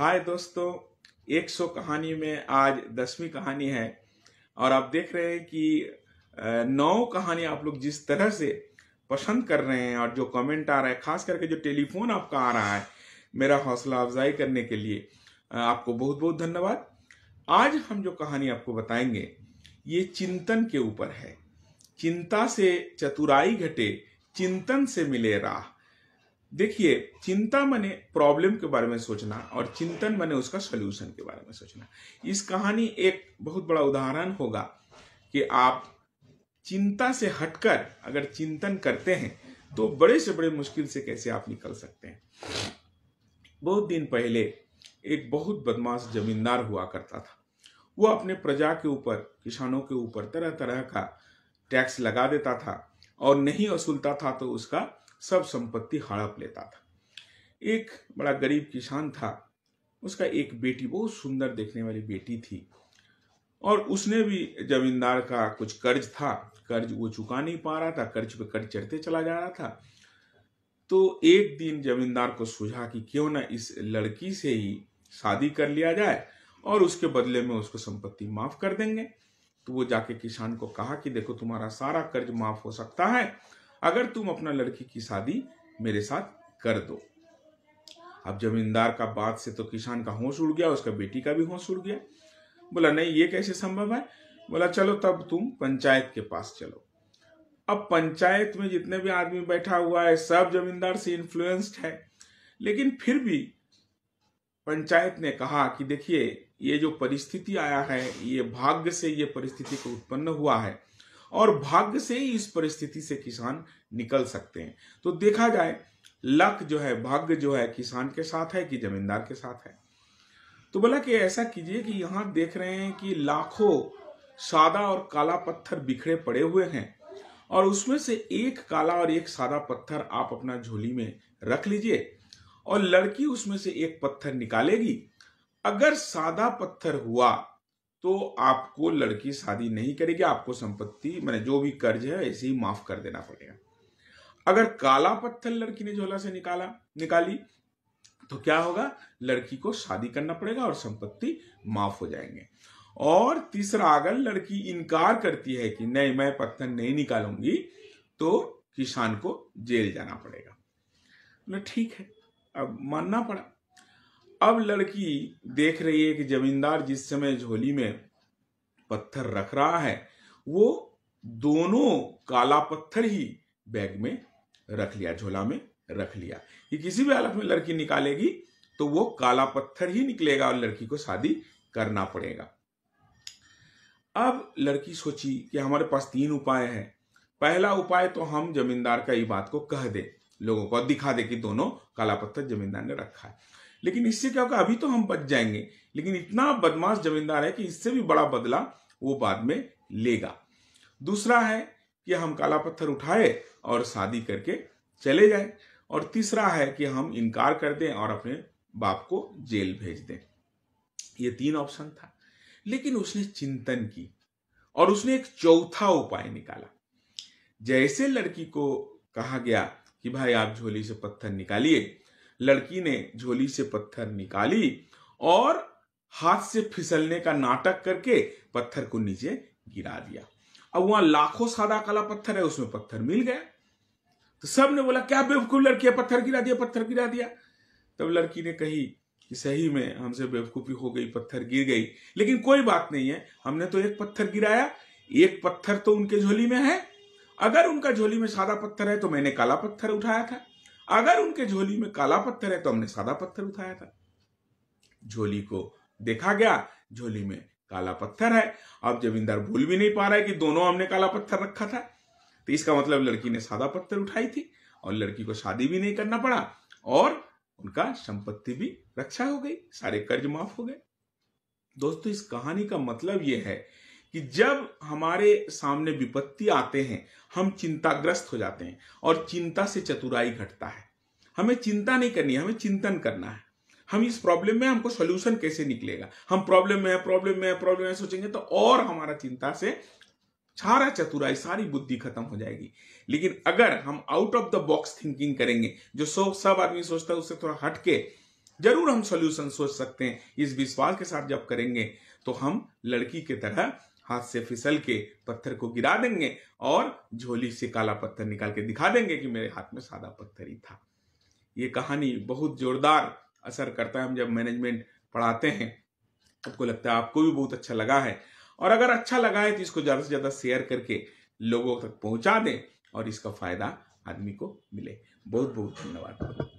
हाय दोस्तों 100 कहानी में आज दसवीं कहानी है और आप देख रहे हैं कि नौ कहानी आप लोग जिस तरह से पसंद कर रहे हैं और जो कमेंट आ रहा है खास करके जो टेलीफोन आपका आ रहा है मेरा हौसला अफजाई करने के लिए आपको बहुत बहुत धन्यवाद आज हम जो कहानी आपको बताएंगे ये चिंतन के ऊपर है चिंता से चतुराई घटे चिंतन से मिले राह देखिए चिंता मने प्रॉब्लम के बारे में सोचना और चिंतन मने उसका सोल्यूशन के बारे में सोचना इस कहानी एक बहुत बड़ा उदाहरण होगा कि आप चिंता से हटकर अगर चिंतन करते हैं तो बड़े से बड़े मुश्किल से कैसे आप निकल सकते हैं बहुत दिन पहले एक बहुत बदमाश जमींदार हुआ करता था वो अपने प्रजा के ऊपर किसानों के ऊपर तरह तरह का टैक्स लगा देता था और नहीं वसूलता था तो उसका सब संपत्ति हड़प लेता था एक बड़ा गरीब किसान था उसका एक बेटी बहुत सुंदर देखने वाली बेटी थी और उसने भी जमींदार का कुछ कर्ज था कर्ज वो चुका नहीं पा रहा था कर्ज पे कर्ज चढ़ते चला जा रहा था तो एक दिन जमींदार को सूझा कि क्यों ना इस लड़की से ही शादी कर लिया जाए और उसके बदले में उसको संपत्ति माफ कर देंगे तो वो जाके किसान को कहा कि देखो तुम्हारा सारा कर्ज माफ हो सकता है अगर तुम अपना लड़की की शादी मेरे साथ कर दो अब जमींदार का बात से तो किसान का होश उड़ गया उसका बेटी का भी होश उड़ गया बोला नहीं ये कैसे संभव है बोला चलो तब तुम पंचायत के पास चलो अब पंचायत में जितने भी आदमी बैठा हुआ है सब जमींदार से इन्फ्लुएंस्ड है लेकिन फिर भी पंचायत ने कहा कि देखिए ये जो परिस्थिति आया है ये भाग्य से ये परिस्थिति को उत्पन्न हुआ है और भाग्य से ही इस परिस्थिति से किसान निकल सकते हैं तो देखा जाए लक जो है भाग्य जो है किसान के साथ है कि जमींदार के साथ है तो बोला कि ऐसा कीजिए कि यहां देख रहे हैं कि लाखों सादा और काला पत्थर बिखरे पड़े हुए हैं और उसमें से एक काला और एक सादा पत्थर आप अपना झोली में रख लीजिए और लड़की उसमें से एक पत्थर निकालेगी अगर सादा पत्थर हुआ तो आपको लड़की शादी नहीं करेगी आपको संपत्ति मैंने जो भी कर्ज है ऐसे ही माफ कर देना पड़ेगा अगर काला पत्थर लड़की ने झोला से निकाला निकाली तो क्या होगा लड़की को शादी करना पड़ेगा और संपत्ति माफ हो जाएंगे और तीसरा अगर लड़की इनकार करती है कि नहीं मैं पत्थर नहीं निकालूंगी तो किसान को जेल जाना पड़ेगा ठीक है अब मानना पड़ा अब लड़की देख रही है कि जमींदार जिस समय झोली में पत्थर रख रहा है वो दोनों काला पत्थर ही बैग में रख लिया झोला में रख लिया कि किसी भी हालत में लड़की निकालेगी तो वो काला पत्थर ही निकलेगा और लड़की को शादी करना पड़ेगा अब लड़की सोची कि हमारे पास तीन उपाय हैं पहला उपाय तो हम जमींदार का ये बात को कह दे लोगों को दिखा दे कि दोनों काला पत्थर जमींदार ने रखा है लेकिन इससे क्या होगा अभी तो हम बच जाएंगे लेकिन इतना बदमाश जमींदार है कि इससे भी बड़ा बदला वो बाद में लेगा दूसरा है कि हम काला पत्थर उठाए और शादी करके चले जाए और तीसरा है कि हम इनकार कर दें और अपने बाप को जेल भेज दें ये तीन ऑप्शन था लेकिन उसने चिंतन की और उसने एक चौथा उपाय निकाला जैसे लड़की को कहा गया कि भाई आप झोली से पत्थर निकालिए लड़की ने झोली से पत्थर निकाली और हाथ से फिसलने का नाटक करके पत्थर को नीचे गिरा दिया अब वहां लाखों सादा काला पत्थर है उसमें पत्थर मिल गया तो सब ने बोला क्या बेवकूफ लड़की है पत्थर गिरा दिया पत्थर गिरा दिया तब लड़की ने कही कि सही में हमसे बेवकूफी हो गई पत्थर गिर गई लेकिन कोई बात नहीं है हमने तो एक पत्थर गिराया एक पत्थर तो उनके झोली में है अगर उनका झोली में सादा पत्थर है तो मैंने काला पत्थर उठाया था अगर उनके झोली में काला पत्थर है तो हमने सादा पत्थर उठाया था झोली को देखा गया झोली में काला पत्थर है अब जमींदार भूल भी नहीं पा रहा है कि दोनों हमने काला पत्थर रखा था तो इसका मतलब लड़की ने सादा पत्थर उठाई थी और लड़की को शादी भी नहीं करना पड़ा और उनका संपत्ति भी रक्षा हो गई सारे कर्ज माफ हो गए दोस्तों इस कहानी का मतलब यह है कि जब हमारे सामने विपत्ति आते हैं हम चिंताग्रस्त हो जाते हैं और चिंता से चतुराई घटता है हमें चिंता नहीं करनी है हमें चिंतन करना है हम इस प्रॉब्लम में हमको सोल्यूशन कैसे निकलेगा हम प्रॉब्लम में है प्रॉब्लम में है प्रॉब्लम में सोचेंगे तो और हमारा चिंता से सारा चतुराई सारी बुद्धि खत्म हो जाएगी लेकिन अगर हम out of the box thinking करेंगे जो सो सब आदमी सोचता है उससे थोड़ा हटके जरूर हम सोल्यूशन सोच सकते हैं इस विश्वास के साथ जब करेंगे तो हम लड़की के तरह हाथ से फिसल के पत्थर को गिरा देंगे और झोली से काला पत्थर निकाल के दिखा देंगे कि मेरे हाथ में सादा पत्थर ही था ये कहानी बहुत जोरदार असर करता है हम जब मैनेजमेंट पढ़ाते हैं आपको लगता है आपको भी बहुत अच्छा लगा है और अगर अच्छा लगा है तो इसको ज़्यादा से ज़्यादा शेयर करके लोगों तक पहुंचा दें और इसका फ़ायदा आदमी को मिले बहुत बहुत धन्यवाद